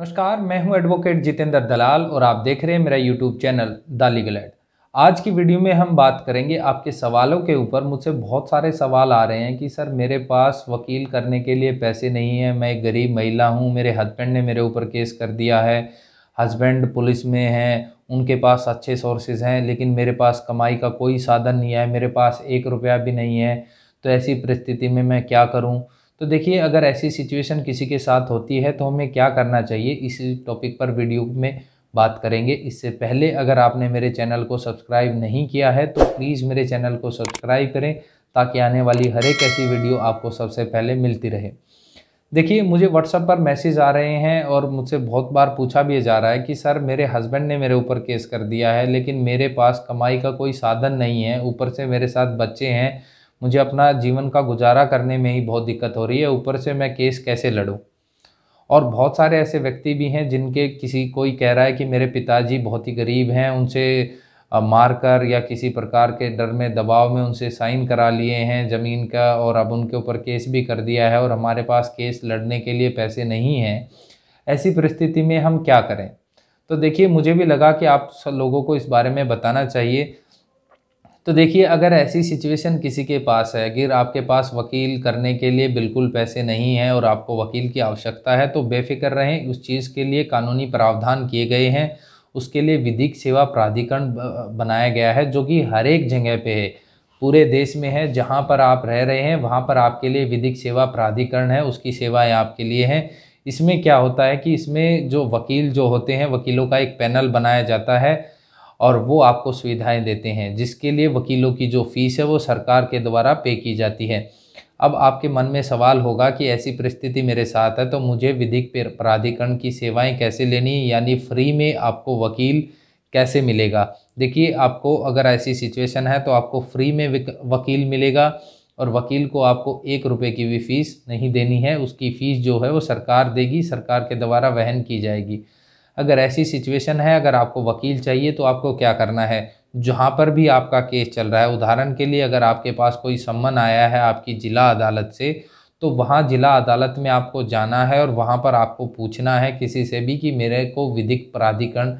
नमस्कार मैं हूं एडवोकेट जितेंद्र दलाल और आप देख रहे हैं मेरा YouTube channel the legal aid आज की वीडियो में हम बात करेंगे आपके सवालों के ऊपर मुझसे बहुत सारे सवाल आ रहे हैं कि सर मेरे पास वकील करने के लिए पैसे नहीं हैं मैं गरीब महिला हूं मेरे हस्बैंड ने मेरे ऊपर केस कर दिया है हस्बैंड पुलिस में हैं उनके पास अच्छे सोर्सेज हैं लेकिन मेरे पास कमाई का कोई साधन नहीं है मेरे पास एक रुपया भी नहीं है तो ऐसी परिस्थिति में मैं क्या करूँ तो देखिए अगर ऐसी सिचुएशन किसी के साथ होती है तो हमें क्या करना चाहिए इसी टॉपिक पर वीडियो में बात करेंगे इससे पहले अगर आपने मेरे चैनल को सब्सक्राइब नहीं किया है तो प्लीज़ मेरे चैनल को सब्सक्राइब करें ताकि आने वाली हर एक ऐसी वीडियो आपको सबसे पहले मिलती रहे देखिए मुझे व्हाट्सअप पर मैसेज आ रहे हैं और मुझसे बहुत बार पूछा भी जा रहा है कि सर मेरे हस्बैंड ने मेरे ऊपर केस कर दिया है लेकिन मेरे पास कमाई का कोई साधन नहीं है ऊपर से मेरे साथ बच्चे हैं मुझे अपना जीवन का गुजारा करने में ही बहुत दिक्कत हो रही है ऊपर से मैं केस कैसे लड़ूँ और बहुत सारे ऐसे व्यक्ति भी हैं जिनके किसी कोई कह रहा है कि मेरे पिताजी बहुत ही गरीब हैं उनसे मार कर या किसी प्रकार के डर में दबाव में उनसे साइन करा लिए हैं ज़मीन का और अब उनके ऊपर केस भी कर दिया है और हमारे पास केस लड़ने के लिए पैसे नहीं हैं ऐसी परिस्थिति में हम क्या करें तो देखिए मुझे भी लगा कि आप लोगों को इस बारे में बताना चाहिए तो देखिए अगर ऐसी सिचुएशन किसी के पास है अगर आपके पास वकील करने के लिए बिल्कुल पैसे नहीं हैं और आपको वकील की आवश्यकता है तो बेफिक्र रहें उस चीज़ के लिए कानूनी प्रावधान किए गए हैं उसके लिए विधिक सेवा प्राधिकरण बनाया गया है जो कि हर एक जगह पे है पूरे देश में है जहाँ पर आप रह रहे हैं वहाँ पर आपके लिए विधिक सेवा प्राधिकरण है उसकी सेवाएँ आपके लिए हैं इसमें क्या होता है कि इसमें जो वकील जो होते हैं वकीलों का एक पैनल बनाया जाता है और वो आपको सुविधाएं देते हैं जिसके लिए वकीलों की जो फ़ीस है वो सरकार के द्वारा पे की जाती है अब आपके मन में सवाल होगा कि ऐसी परिस्थिति मेरे साथ है तो मुझे विधिक प्राधिकरण की सेवाएं कैसे लेनी यानी फ्री में आपको वकील कैसे मिलेगा देखिए आपको अगर ऐसी सिचुएशन है तो आपको फ्री में वकील मिलेगा और वकील को आपको एक रुपये की भी फ़ीस नहीं देनी है उसकी फ़ीस जो है वो सरकार देगी सरकार के द्वारा वहन की जाएगी अगर ऐसी सिचुएशन है अगर आपको वकील चाहिए तो आपको क्या करना है जहाँ पर भी आपका केस चल रहा है उदाहरण के लिए अगर आपके पास कोई सम्मन आया है आपकी ज़िला अदालत से तो वहाँ ज़िला अदालत में आपको जाना है और वहाँ पर आपको पूछना है किसी से भी कि मेरे को विधिक प्राधिकरण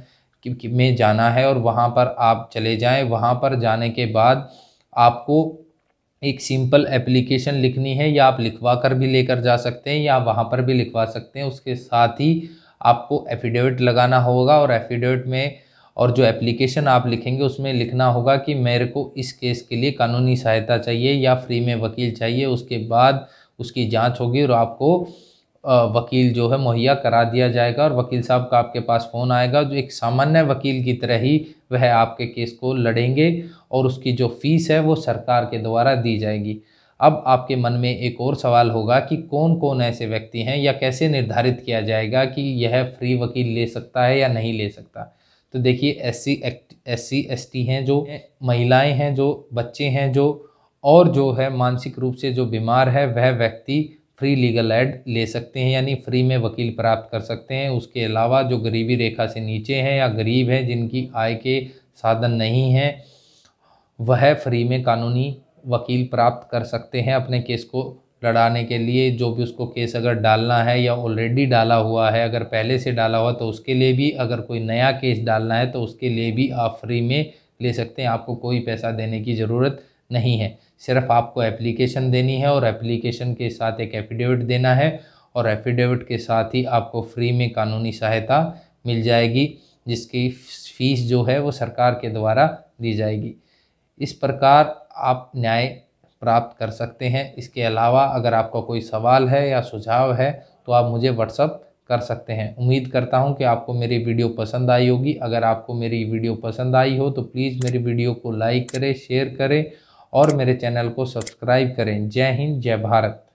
में जाना है और वहाँ पर आप चले जाएँ वहाँ पर जाने के बाद आपको एक सिंपल एप्लीकेशन लिखनी है या आप लिखवा कर भी लेकर जा सकते हैं या वहाँ पर भी लिखवा सकते हैं उसके साथ ही आपको एफिडेविट लगाना होगा और एफिडेविट में और जो एप्लीकेशन आप लिखेंगे उसमें लिखना होगा कि मेरे को इस केस के लिए कानूनी सहायता चाहिए या फ्री में वकील चाहिए उसके बाद उसकी जांच होगी और आपको वकील जो है मुहैया करा दिया जाएगा और वकील साहब का आपके पास फ़ोन आएगा जो एक सामान्य वकील की तरह ही वह आपके केस को लड़ेंगे और उसकी जो फीस है वो सरकार के द्वारा दी जाएगी अब आपके मन में एक और सवाल होगा कि कौन कौन ऐसे व्यक्ति हैं या कैसे निर्धारित किया जाएगा कि यह फ्री वकील ले सकता है या नहीं ले सकता तो देखिए S C S C S T हैं जो महिलाएं हैं जो बच्चे हैं जो और जो है मानसिक रूप से जो बीमार है वह व्यक्ति फ्री लीगल एड ले सकते हैं यानी फ्री में वकील प्राप्त कर सकते हैं उसके अलावा जो गरीबी रेखा से नीचे हैं या गरीब हैं जिनकी आय के साधन नहीं हैं वह फ्री में कानूनी वकील प्राप्त कर सकते हैं अपने केस को लड़ाने के लिए जो भी उसको केस अगर डालना है या ऑलरेडी डाला हुआ है अगर पहले से डाला हुआ तो उसके लिए भी अगर कोई नया केस डालना है तो उसके लिए भी आप फ्री में ले सकते हैं आपको कोई पैसा देने की ज़रूरत नहीं है सिर्फ आपको एप्लीकेशन देनी है और एप्लीकेशन के साथ एक एफिडेविट देना है और एफिडेविट के साथ ही आपको फ्री में कानूनी सहायता मिल जाएगी जिसकी फ़ीस जो है वो सरकार के द्वारा दी जाएगी इस प्रकार आप न्याय प्राप्त कर सकते हैं इसके अलावा अगर आपका कोई सवाल है या सुझाव है तो आप मुझे व्हाट्सअप कर सकते हैं उम्मीद करता हूं कि आपको मेरी वीडियो पसंद आई होगी अगर आपको मेरी वीडियो पसंद आई हो तो प्लीज़ मेरी वीडियो को लाइक करें शेयर करें और मेरे चैनल को सब्सक्राइब करें जय हिंद जय भारत